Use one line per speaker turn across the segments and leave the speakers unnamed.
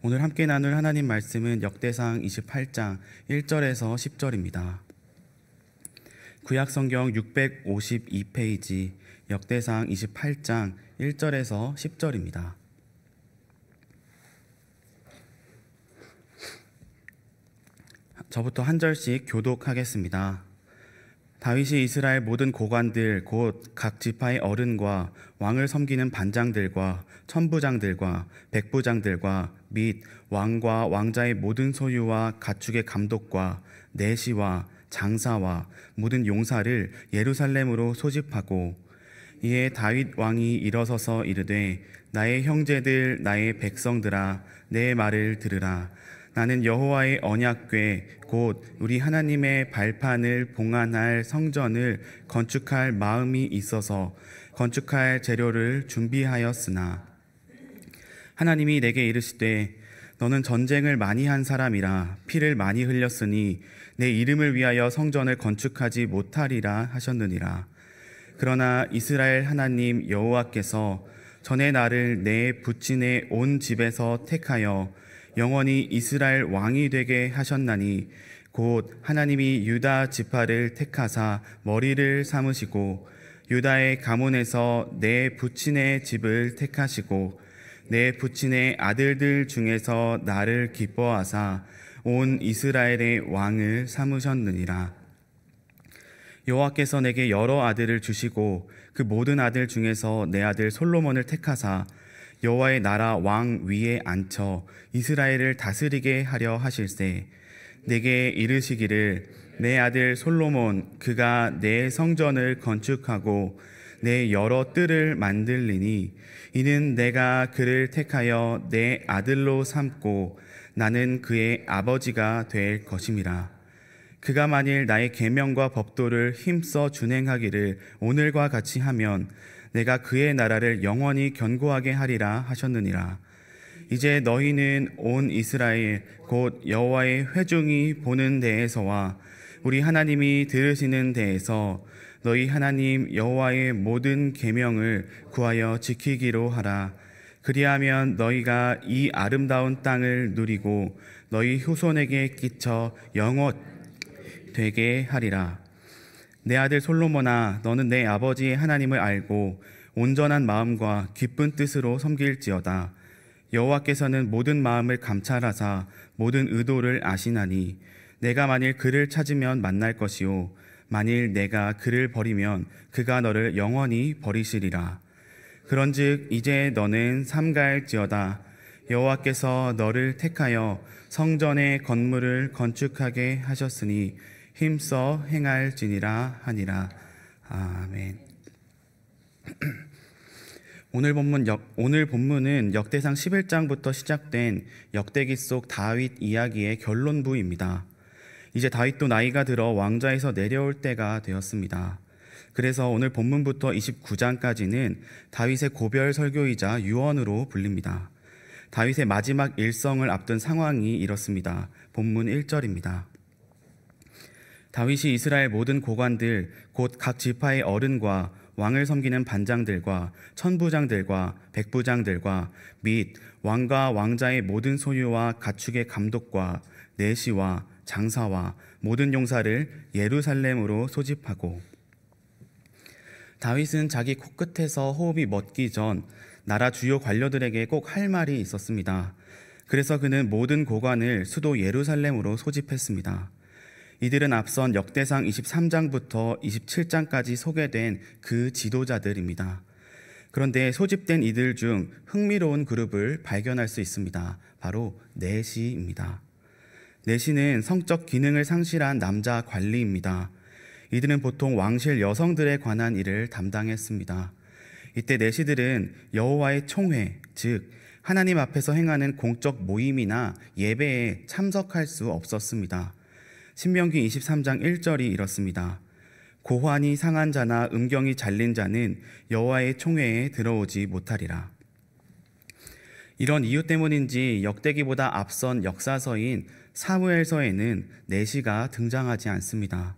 오늘 함께 나눌 하나님 말씀은 역대상 28장 1절에서 10절입니다. 구약 성경 652페이지 역대상 28장 1절에서 10절입니다. 저부터 한 절씩 교독하겠습니다. 다윗이 이스라엘 모든 고관들 곧 각 지파의 어른과 왕을 섬기는 반장들과 천부장들과 백부장들과 및 왕과 왕자의 모든 소유와 가축의 감독과 내시와 장사와 모든 용사를 예루살렘으로 소집하고 이에 다윗 왕이 일어서서 이르되 나의 형제들 나의 백성들아 내 말을 들으라 나는 여호와의 언약궤 곧 우리 하나님의 발판을 봉안할 성전을 건축할 마음이 있어서 건축할 재료를 준비하였으나 하나님이 내게 이르시되 너는 전쟁을 많이 한 사람이라 피를 많이 흘렸으니 내 이름을 위하여 성전을 건축하지 못하리라 하셨느니라 그러나 이스라엘 하나님 여호와께서 전에 나를 내 부친의 온 집에서 택하여 영원히 이스라엘 왕이 되게 하셨나니 곧 하나님이 유다 지파를 택하사 머리를 삼으시고 유다의 가문에서 내 부친의 집을 택하시고 내 부친의 아들들 중에서 나를 기뻐하사 온 이스라엘의 왕을 삼으셨느니라. 여호와께서 내게 여러 아들을 주시고 그 모든 아들 중에서 내 아들 솔로몬을 택하사 여호와의 나라 왕 위에 앉혀 이스라엘을 다스리게 하려 하실세 내게 이르시기를 내 아들 솔로몬 그가 내 성전을 건축하고 내 여러 뜰을 만들리니 이는 내가 그를 택하여 내 아들로 삼고 나는 그의 아버지가 될 것임이라 그가 만일 나의 계명과 법도를 힘써 준행하기를 오늘과 같이 하면 내가 그의 나라를 영원히 견고하게 하리라 하셨느니라. 이제 너희는 온 이스라엘 곧 여호와의 회중이 보는 데에서와 우리 하나님이 들으시는 데에서 너희 하나님 여호와의 모든 계명을 구하여 지키기로 하라. 그리하면 너희가 이 아름다운 땅을 누리고 너희 후손에게 끼쳐 영원 되게 하리라. 내 아들 솔로몬아 너는 내 아버지 의 하나님을 알고 온전한 마음과 기쁜 뜻으로 섬길지어다 여호와께서는 모든 마음을 감찰하사 모든 의도를 아시나니 내가 만일 그를 찾으면 만날 것이요 만일 내가 그를 버리면 그가 너를 영원히 버리시리라 그런즉 이제 너는 삼갈지어다 여호와께서 너를 택하여 성전의 건물을 건축하게 하셨으니 힘써 행할지니라 하니라. 아멘. 오늘 본문 역, 오늘 본문은 역대상 11장부터 시작된 역대기 속 다윗 이야기의 결론부입니다. 이제 다윗도 나이가 들어 왕좌에서 내려올 때가 되었습니다. 그래서 오늘 본문부터 29장까지는 다윗의 고별 설교이자 유언으로 불립니다. 다윗의 마지막 일성을 앞둔 상황이 이렇습니다. 본문 1절입니다. 다윗이 이스라엘 모든 고관들 곧 각 지파의 어른과 왕을 섬기는 반장들과 천부장들과 백부장들과 및 왕과 왕자의 모든 소유와 가축의 감독과 내시와 장사와 모든 용사를 예루살렘으로 소집하고 다윗은 자기 코끝에서 호흡이 멎기 전 나라 주요 관료들에게 꼭 할 말이 있었습니다. 그래서 그는 모든 고관을 수도 예루살렘으로 소집했습니다. 이들은 앞선 역대상 23장부터 27장까지 소개된 그 지도자들입니다. 그런데 소집된 이들 중 흥미로운 그룹을 발견할 수 있습니다. 바로 내시입니다. 내시는 성적 기능을 상실한 남자 관리입니다. 이들은 보통 왕실 여성들에 관한 일을 담당했습니다. 이때 내시들은 여호와의 총회, 즉 하나님 앞에서 행하는 공적 모임이나 예배에 참석할 수 없었습니다. 신명기 23장 1절이 이렇습니다. 고환이 상한 자나 음경이 잘린 자는 여호와의 총회에 들어오지 못하리라. 이런 이유 때문인지 역대기보다 앞선 역사서인 사무엘서에는 내시가 등장하지 않습니다.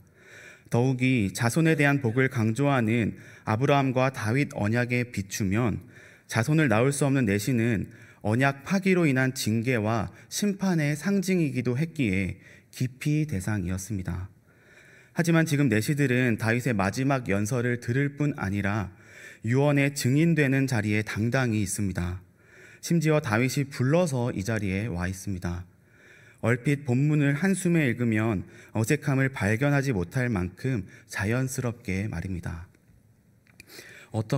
더욱이 자손에 대한 복을 강조하는 아브라함과 다윗 언약에 비추면 자손을 낳을 수 없는 내시는 언약 파기로 인한 징계와 심판의 상징이기도 했기에 깊이 대상이었습니다. 하지만 지금 내시들은 다윗의 마지막 연설을 들을 뿐 아니라 유언의 증인되는 자리에 당당히 있습니다. 심지어 다윗이 불러서 이 자리에 와 있습니다. 얼핏 본문을 한숨에 읽으면 어색함을 발견하지 못할 만큼 자연스럽게 말입니다.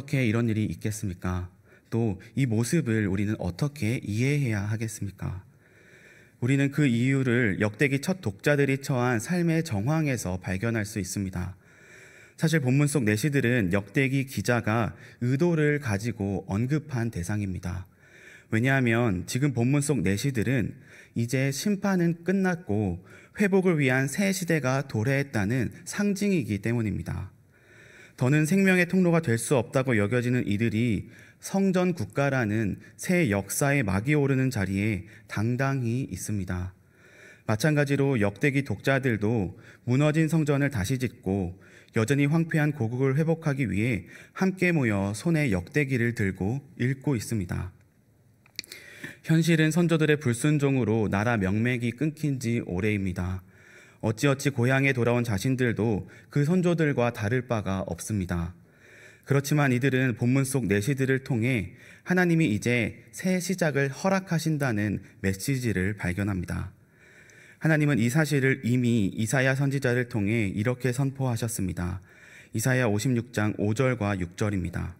어떻게 이런 일이 있겠습니까? 또 이 모습을 우리는 어떻게 이해해야 하겠습니까? 우리는 그 이유를 역대기 첫 독자들이 처한 삶의 정황에서 발견할 수 있습니다. 사실 본문 속 내시들은 역대기 기자가 의도를 가지고 언급한 대상입니다. 왜냐하면 지금 본문 속 내시들은 이제 심판은 끝났고 회복을 위한 새 시대가 도래했다는 상징이기 때문입니다. 더는 생명의 통로가 될 수 없다고 여겨지는 이들이 성전 국가라는 새 역사의 막이 오르는 자리에 당당히 있습니다. 마찬가지로 역대기 독자들도 무너진 성전을 다시 짓고 여전히 황폐한 고국을 회복하기 위해 함께 모여 손에 역대기를 들고 읽고 있습니다. 현실은 선조들의 불순종으로 나라 명맥이 끊긴 지 오래입니다. 어찌어찌 고향에 돌아온 자신들도 그 선조들과 다를 바가 없습니다. 그렇지만 이들은 본문 속 내시들을 통해 하나님이 이제 새 시작을 허락하신다는 메시지를 발견합니다. 하나님은 이 사실을 이미 이사야 선지자를 통해 이렇게 선포하셨습니다. 이사야 56장 5절과 6절입니다.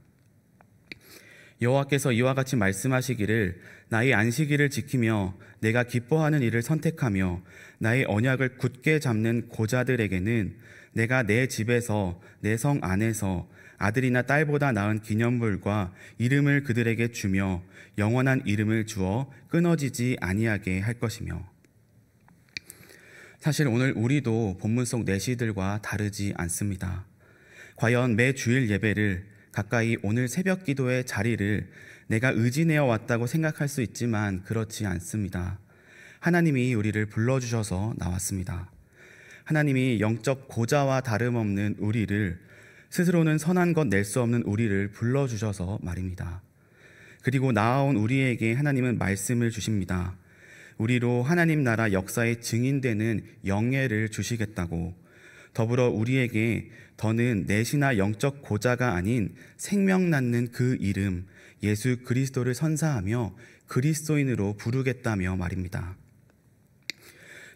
여호와께서 이와 같이 말씀하시기를 나의 안식일을 지키며 내가 기뻐하는 일을 선택하며 나의 언약을 굳게 잡는 고자들에게는 내가 내 집에서 내 성 안에서 아들이나 딸보다 나은 기념물과 이름을 그들에게 주며 영원한 이름을 주어 끊어지지 아니하게 할 것이며 사실 오늘 우리도 본문 속 내시들과 다르지 않습니다. 과연 매 주일 예배를 가까이 오늘 새벽 기도의 자리를 내가 의지내어 왔다고 생각할 수 있지만 그렇지 않습니다. 하나님이 우리를 불러주셔서 나왔습니다. 하나님이 영적 고자와 다름없는 우리를 스스로는 선한 것 낼 수 없는 우리를 불러주셔서 말입니다. 그리고 나아온 우리에게 하나님은 말씀을 주십니다. 우리로 하나님 나라 역사에 증인되는 영예를 주시겠다고 더불어 우리에게 더는 내시나 영적 고자가 아닌 생명 낳는 그 이름 예수 그리스도를 선사하며 그리스도인으로 부르겠다며 말입니다.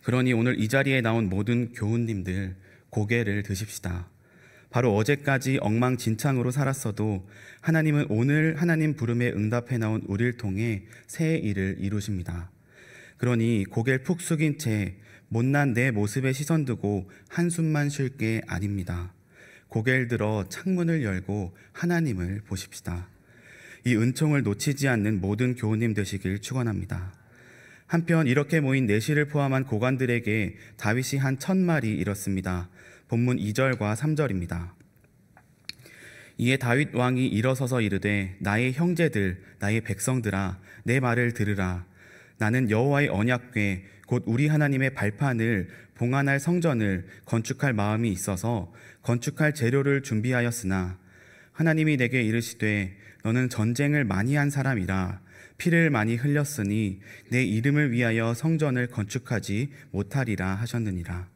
그러니 오늘 이 자리에 나온 모든 교훈님들 고개를 드십시다. 바로 어제까지 엉망진창으로 살았어도 하나님은 오늘 하나님 부름에 응답해 나온 우리를 통해 새 일을 이루십니다. 그러니 고개를 푹 숙인 채 못난 내 모습에 시선 두고 한숨만 쉴 게 아닙니다. 고개를 들어 창문을 열고 하나님을 보십시다. 이 은총을 놓치지 않는 모든 교우님 되시길 축원합니다. 한편 이렇게 모인 내실을 포함한 고관들에게 다윗이 한천 말이 이렇습니다 본문 2절과 3절입니다. 이에 다윗 왕이 일어서서 이르되 나의 형제들 나의 백성들아 내 말을 들으라 나는 여호와의 언약궤 곧 우리 하나님의 발판을 봉안할 성전을 건축할 마음이 있어서 건축할 재료를 준비하였으나 하나님이 내게 이르시되 너는 전쟁을 많이 한 사람이라 피를 많이 흘렸으니 내 이름을 위하여 성전을 건축하지 못하리라 하셨느니라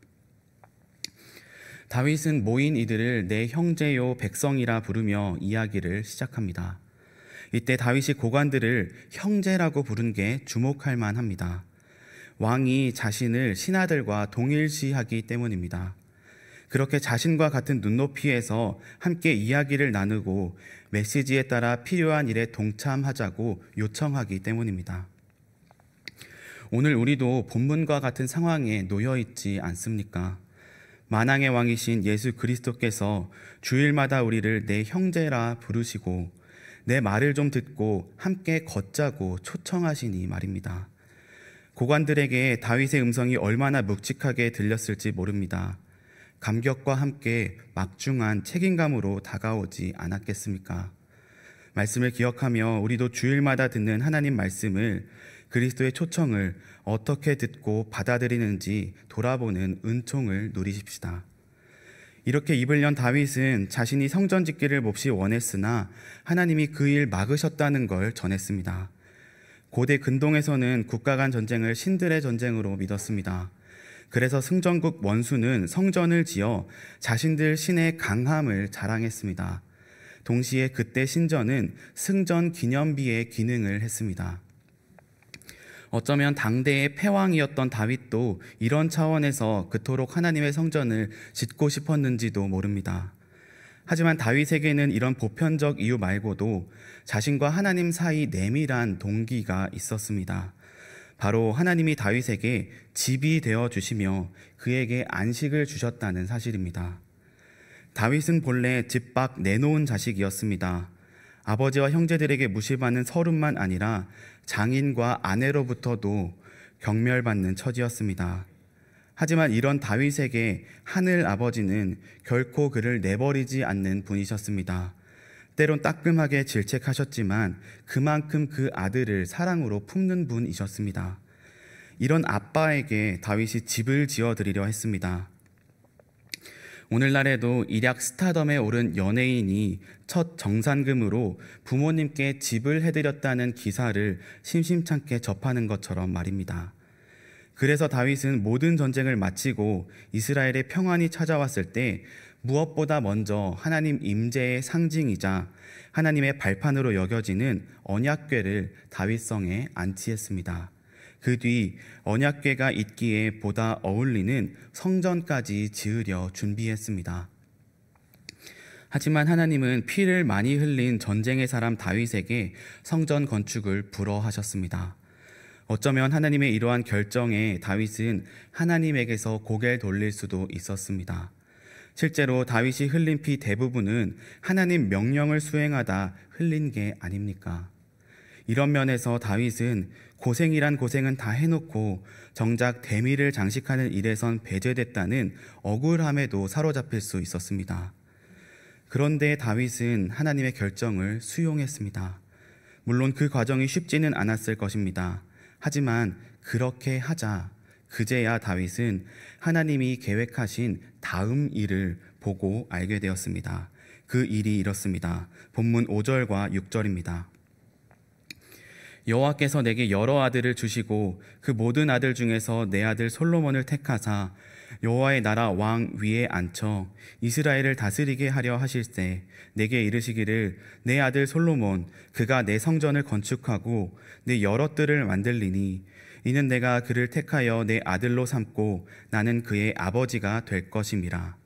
다윗은 모인 이들을 내 형제요 백성이라 부르며 이야기를 시작합니다. 이때 다윗이 고관들을 형제라고 부른 게 주목할 만합니다. 왕이 자신을 신하들과 동일시하기 때문입니다. 그렇게 자신과 같은 눈높이에서 함께 이야기를 나누고 메시지에 따라 필요한 일에 동참하자고 요청하기 때문입니다. 오늘 우리도 본문과 같은 상황에 놓여 있지 않습니까? 만왕의 왕이신 예수 그리스도께서 주일마다 우리를 내 형제라 부르시고 내 말을 좀 듣고 함께 걷자고 초청하시니 말입니다. 고관들에게 다윗의 음성이 얼마나 묵직하게 들렸을지 모릅니다. 감격과 함께 막중한 책임감으로 다가오지 않았겠습니까? 말씀을 기억하며 우리도 주일마다 듣는 하나님 말씀을 그리스도의 초청을 어떻게 듣고 받아들이는지 돌아보는 은총을 누리십시다. 이렇게 입을 연 다윗은 자신이 성전 짓기를 몹시 원했으나 하나님이 그 일 막으셨다는 걸 전했습니다. 고대 근동에서는 국가 간 전쟁을 신들의 전쟁으로 믿었습니다. 그래서 승전국 원수는 성전을 지어 자신들 신의 강함을 자랑했습니다. 동시에 그때 신전은 승전 기념비의 기능을 했습니다. 어쩌면 당대의 패왕이었던 다윗도 이런 차원에서 그토록 하나님의 성전을 짓고 싶었는지도 모릅니다. 하지만 다윗에게는 이런 보편적 이유 말고도 자신과 하나님 사이 내밀한 동기가 있었습니다. 바로 하나님이 다윗에게 집이 되어 주시며 그에게 안식을 주셨다는 사실입니다. 다윗은 본래 집 밖 내놓은 자식이었습니다. 아버지와 형제들에게 무시받는 서른만 아니라 장인과 아내로부터도 경멸받는 처지였습니다. 하지만 이런 다윗에게 하늘 아버지는 결코 그를 내버리지 않는 분이셨습니다. 때론 따끔하게 질책하셨지만 그만큼 그 아들을 사랑으로 품는 분이셨습니다. 이런 아빠에게 다윗이 집을 지어 드리려 했습니다. 오늘날에도 일약 스타덤에 오른 연예인이 첫 정산금으로 부모님께 집을 해드렸다는 기사를 심심찮게 접하는 것처럼 말입니다. 그래서 다윗은 모든 전쟁을 마치고 이스라엘의 평안이 찾아왔을 때 무엇보다 먼저 하나님 임재의 상징이자 하나님의 발판으로 여겨지는 언약궤를 다윗성에 안치했습니다. 그뒤 언약궤가 있기에 보다 어울리는 성전까지 지으려 준비했습니다. 하지만 하나님은 피를 많이 흘린 전쟁의 사람 다윗에게 성전 건축을 불허하셨습니다. 어쩌면 하나님의 이러한 결정에 다윗은 하나님에게서 고개 돌릴 수도 있었습니다. 실제로 다윗이 흘린 피 대부분은 하나님 명령을 수행하다 흘린 게 아닙니까? 이런 면에서 다윗은 고생이란 고생은 다 해놓고 정작 대미를 장식하는 일에선 배제됐다는 억울함에도 사로잡힐 수 있었습니다. 그런데 다윗은 하나님의 결정을 수용했습니다. 물론 그 과정이 쉽지는 않았을 것입니다. 하지만 그렇게 하자 그제야 다윗은 하나님이 계획하신 다음 일을 보고 알게 되었습니다. 그 일이 이렇습니다. 본문 5절과 6절입니다. 여호와께서 내게 여러 아들을 주시고 그 모든 아들 중에서 내 아들 솔로몬을 택하사 여호와의 나라 왕 위에 앉혀 이스라엘을 다스리게 하려 하실때 내게 이르시기를 내 아들 솔로몬 그가 내 성전을 건축하고 내 여러 뜰을 만들리니 이는 내가 그를 택하여 내 아들로 삼고 나는 그의 아버지가 될 것임이라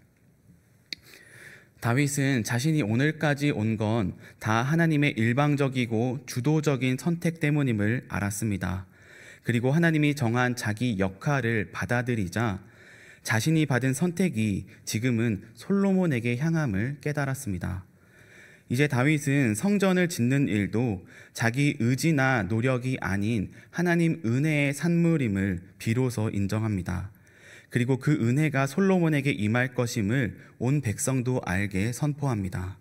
다윗은 자신이 오늘까지 온 건 다 하나님의 일방적이고 주도적인 선택 때문임을 알았습니다. 그리고 하나님이 정한 자기 역할을 받아들이자 자신이 받은 선택이 지금은 솔로몬에게 향함을 깨달았습니다. 이제 다윗은 성전을 짓는 일도 자기 의지나 노력이 아닌 하나님 은혜의 산물임을 비로소 인정합니다. 그리고 그 은혜가 솔로몬에게 임할 것임을 온 백성도 알게 선포합니다.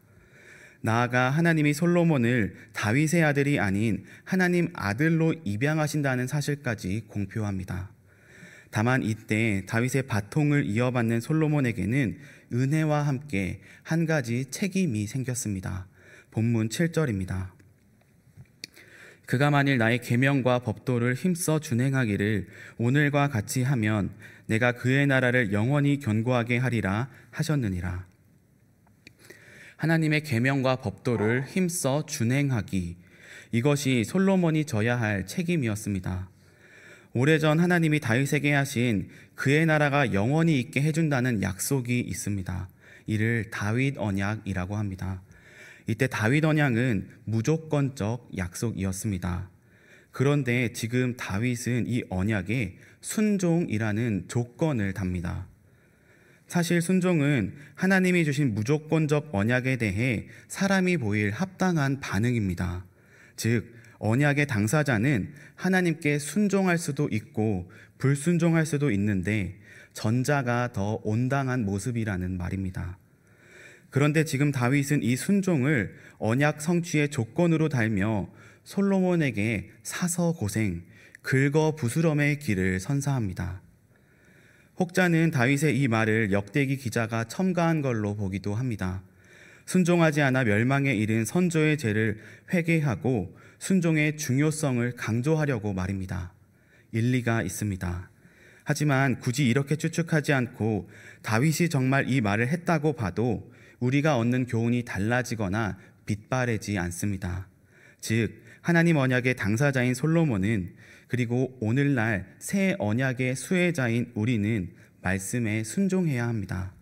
나아가 하나님이 솔로몬을 다윗의 아들이 아닌 하나님 아들로 입양하신다는 사실까지 공표합니다. 다만 이때 다윗의 바통을 이어받는 솔로몬에게는 은혜와 함께 한 가지 책임이 생겼습니다. 본문 7절입니다. 그가 만일 나의 계명과 법도를 힘써 준행하기를 오늘과 같이 하면 내가 그의 나라를 영원히 견고하게 하리라 하셨느니라. 하나님의 계명과 법도를 힘써 준행하기 이것이 솔로몬이 져야 할 책임이었습니다. 오래전 하나님이 다윗에게 하신 그의 나라가 영원히 있게 해준다는 약속이 있습니다. 이를 다윗 언약이라고 합니다. 이때 다윗 언약은 무조건적 약속이었습니다. 그런데 지금 다윗은 이 언약에 순종이라는 조건을 답니다. 사실 순종은 하나님이 주신 무조건적 언약에 대해 사람이 보일 합당한 반응입니다. 즉, 언약의 당사자는 하나님께 순종할 수도 있고 불순종할 수도 있는데 전자가 더 온당한 모습이라는 말입니다. 그런데 지금 다윗은 이 순종을 언약 성취의 조건으로 달며 솔로몬에게 사서 고생, 긁어 부스럼의 길을 선사합니다. 혹자는 다윗의 이 말을 역대기 기자가 첨가한 걸로 보기도 합니다. 순종하지 않아 멸망에 이른 선조의 죄를 회개하고 순종의 중요성을 강조하려고 말입니다. 일리가 있습니다. 하지만 굳이 이렇게 추측하지 않고 다윗이 정말 이 말을 했다고 봐도 우리가 얻는 교훈이 달라지거나 빛바래지 않습니다. 즉 하나님 언약의 당사자인 솔로몬은 그리고 오늘날 새 언약의 수혜자인 우리는 말씀에 순종해야 합니다.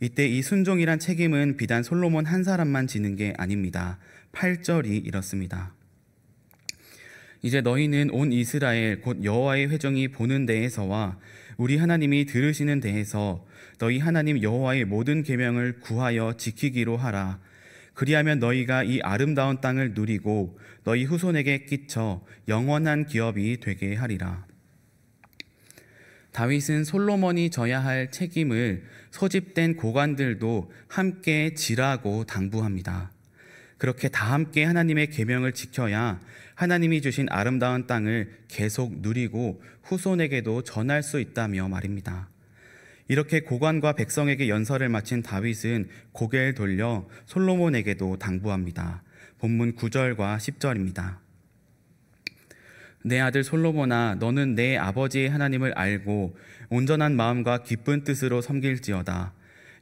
이때 이 순종이란 책임은 비단 솔로몬 한 사람만 지는 게 아닙니다. 8절이 이렇습니다. 이제 너희는 온 이스라엘 곧 여호와의 회정이 보는 데에서와 우리 하나님이 들으시는 데에서 너희 하나님 여호와의 모든 계명을 구하여 지키기로 하라. 그리하면 너희가 이 아름다운 땅을 누리고 너희 후손에게 끼쳐 영원한 기업이 되게 하리라. 다윗은 솔로몬이 져야 할 책임을 소집된 고관들도 함께 지라고 당부합니다. 그렇게 다 함께 하나님의 계명을 지켜야 하나님이 주신 아름다운 땅을 계속 누리고 후손에게도 전할 수 있다며 말입니다. 이렇게 고관과 백성에게 연설을 마친 다윗은 고개를 돌려 솔로몬에게도 당부합니다. 본문 9절과 10절입니다. 내 아들 솔로몬아 너는 내 아버지 의 하나님을 알고 온전한 마음과 기쁜 뜻으로 섬길지어다.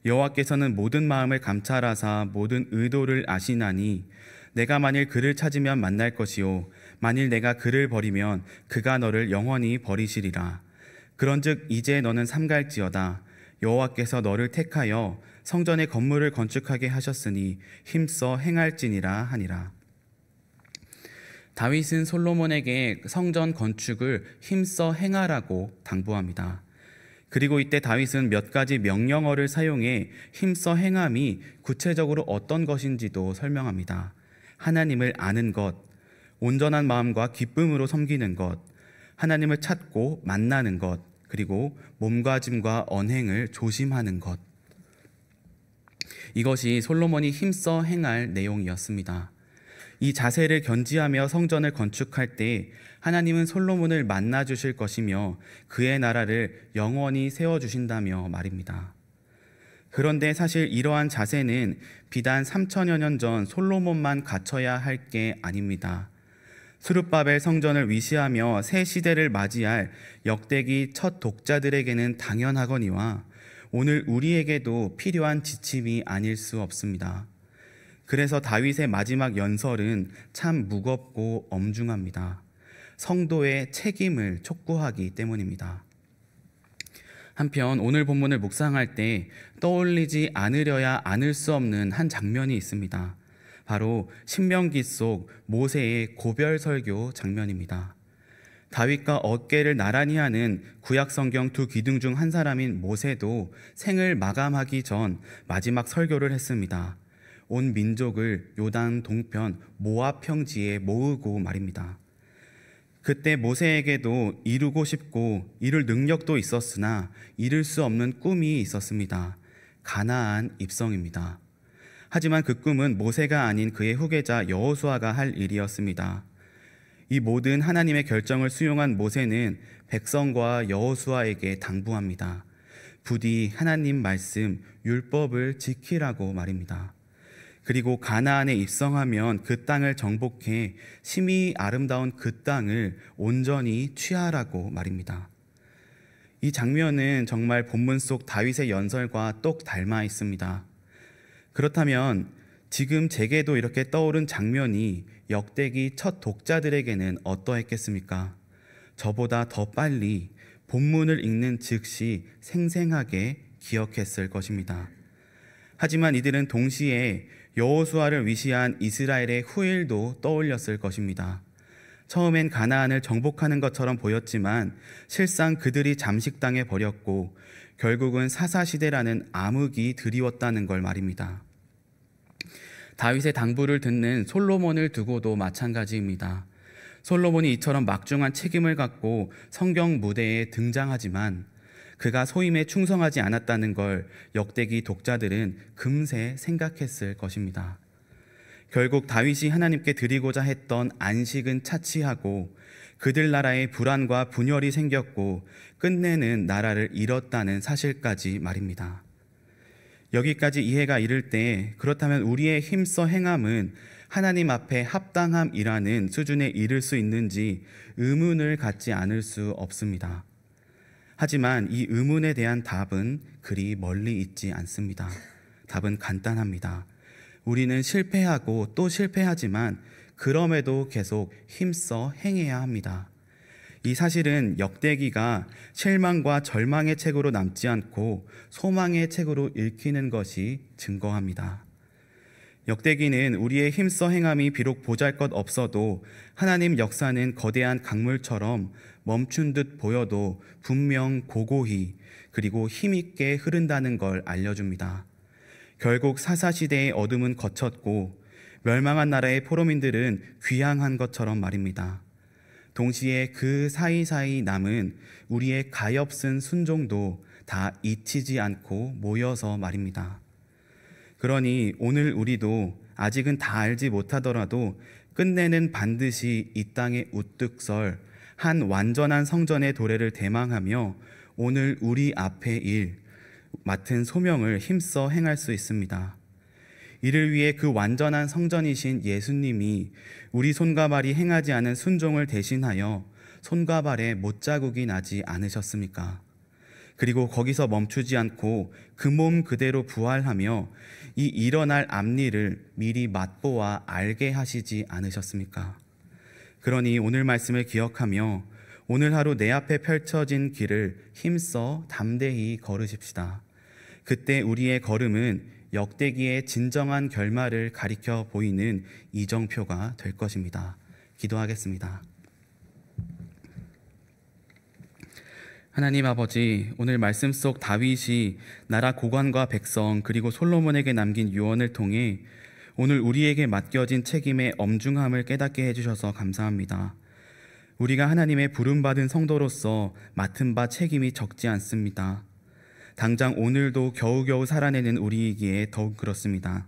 여호와께서는 모든 마음을 감찰하사 모든 의도를 아시나니 내가 만일 그를 찾으면 만날 것이요 만일 내가 그를 버리면 그가 너를 영원히 버리시리라. 그런즉 이제 너는 삼갈지어다 여호와께서 너를 택하여 성전의 건물을 건축하게 하셨으니 힘써 행할지니라 하니라. 다윗은 솔로몬에게 성전 건축을 힘써 행하라고 당부합니다. 그리고 이때 다윗은 몇 가지 명령어를 사용해 힘써 행함이 구체적으로 어떤 것인지도 설명합니다. 하나님을 아는 것, 온전한 마음과 기쁨으로 섬기는 것, 하나님을 찾고 만나는 것, 그리고 몸가짐과 언행을 조심하는 것. 이것이 솔로몬이 힘써 행할 내용이었습니다. 이 자세를 견지하며 성전을 건축할 때 하나님은 솔로몬을 만나 주실 것이며 그의 나라를 영원히 세워 주신다며 말입니다. 그런데 사실 이러한 자세는 비단 3천여 년 전 솔로몬만 갖춰야 할 게 아닙니다. 수룻밥의 성전을 위시하며 새 시대를 맞이할 역대기 첫 독자들에게는 당연하거니와 오늘 우리에게도 필요한 지침이 아닐 수 없습니다. 그래서 다윗의 마지막 연설은 참 무겁고 엄중합니다. 성도의 책임을 촉구하기 때문입니다. 한편 오늘 본문을 묵상할 때 떠올리지 않으려야 않을 수 없는 한 장면이 있습니다. 바로 신명기 속 모세의 고별 설교 장면입니다. 다윗과 어깨를 나란히 하는 구약 성경 두 기둥 중 한 사람인 모세도 생을 마감하기 전 마지막 설교를 했습니다. 온 민족을 요단 동편 모압 평지에 모으고 말입니다. 그때 모세에게도 이루고 싶고 이룰 능력도 있었으나 이룰 수 없는 꿈이 있었습니다. 가나안 입성입니다. 하지만 그 꿈은 모세가 아닌 그의 후계자 여호수아가 할 일이었습니다. 이 모든 하나님의 결정을 수용한 모세는 백성과 여호수아에게 당부합니다. 부디 하나님 말씀 율법을 지키라고 말입니다. 그리고 가나안에 입성하면 그 땅을 정복해 심히 아름다운 그 땅을 온전히 취하라고 말입니다. 이 장면은 정말 본문 속 다윗의 연설과 똑 닮아 있습니다. 그렇다면 지금 제게도 이렇게 떠오른 장면이 역대기 첫 독자들에게는 어떠했겠습니까? 저보다 더 빨리 본문을 읽는 즉시 생생하게 기억했을 것입니다. 하지만 이들은 동시에 여호수아를 위시한 이스라엘의 후일도 떠올렸을 것입니다. 처음엔 가나안을 정복하는 것처럼 보였지만 실상 그들이 잠식당해 버렸고 결국은 사사시대라는 암흑이 드리웠다는 걸 말입니다. 다윗의 당부를 듣는 솔로몬을 두고도 마찬가지입니다. 솔로몬이 이처럼 막중한 책임을 갖고 성경 무대에 등장하지만 그가 소임에 충성하지 않았다는 걸 역대기 독자들은 금세 생각했을 것입니다. 결국 다윗이 하나님께 드리고자 했던 안식은 차치하고 그들 나라에 불안과 분열이 생겼고 끝내는 나라를 잃었다는 사실까지 말입니다. 여기까지 이해가 이를 때 그렇다면 우리의 힘써 행함은 하나님 앞에 합당함이라는 수준에 이를 수 있는지 의문을 갖지 않을 수 없습니다. 하지만 이 의문에 대한 답은 그리 멀리 있지 않습니다. 답은 간단합니다. 우리는 실패하고 또 실패하지만 그럼에도 계속 힘써 행해야 합니다. 이 사실은 역대기가 실망과 절망의 책으로 남지 않고 소망의 책으로 읽히는 것이 증거합니다. 역대기는 우리의 힘써 행함이 비록 보잘 것 없어도 하나님 역사는 거대한 강물처럼 멈춘 듯 보여도 분명 고고히 그리고 힘있게 흐른다는 걸 알려줍니다. 결국 사사시대의 어둠은 거쳤고 멸망한 나라의 포로민들은 귀향한 것처럼 말입니다. 동시에 그 사이사이 남은 우리의 가엾은 순종도 다 잊히지 않고 모여서 말입니다. 그러니 오늘 우리도 아직은 다 알지 못하더라도 끝내는 반드시 이 땅에 우뚝 설 한 완전한 성전의 도래를 대망하며 오늘 우리 앞에 일, 맡은 소명을 힘써 행할 수 있습니다. 이를 위해 그 완전한 성전이신 예수님이 우리 손과 발이 행하지 않은 순종을 대신하여 손과 발에 못자국이 나지 않으셨습니까? 그리고 거기서 멈추지 않고 그 몸 그대로 부활하며 이 일어날 앞일을 미리 맛보아 알게 하시지 않으셨습니까? 그러니 오늘 말씀을 기억하며 오늘 하루 내 앞에 펼쳐진 길을 힘써 담대히 걸으십시다. 그때 우리의 걸음은 역대기의 진정한 결말을 가리켜 보이는 이정표가 될 것입니다. 기도하겠습니다. 하나님 아버지, 오늘 말씀 속 다윗이 나라 고관과 백성 그리고 솔로몬에게 남긴 유언을 통해 오늘 우리에게 맡겨진 책임의 엄중함을 깨닫게 해주셔서 감사합니다. 우리가 하나님의 부름받은 성도로서 맡은 바 책임이 적지 않습니다. 당장 오늘도 겨우겨우 살아내는 우리이기에 더욱 그렇습니다.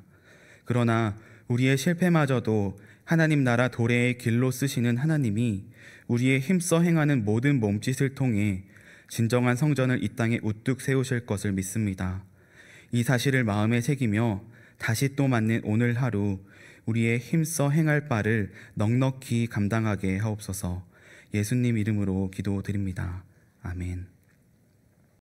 그러나 우리의 실패마저도 하나님 나라 도래의 길로 쓰시는 하나님이 우리의 힘써 행하는 모든 몸짓을 통해 진정한 성전을 이 땅에 우뚝 세우실 것을 믿습니다. 이 사실을 마음에 새기며 다시 또 맞는 오늘 하루 우리의 힘써 행할 바를 넉넉히 감당하게 하옵소서 예수님 이름으로 기도드립니다. 아멘.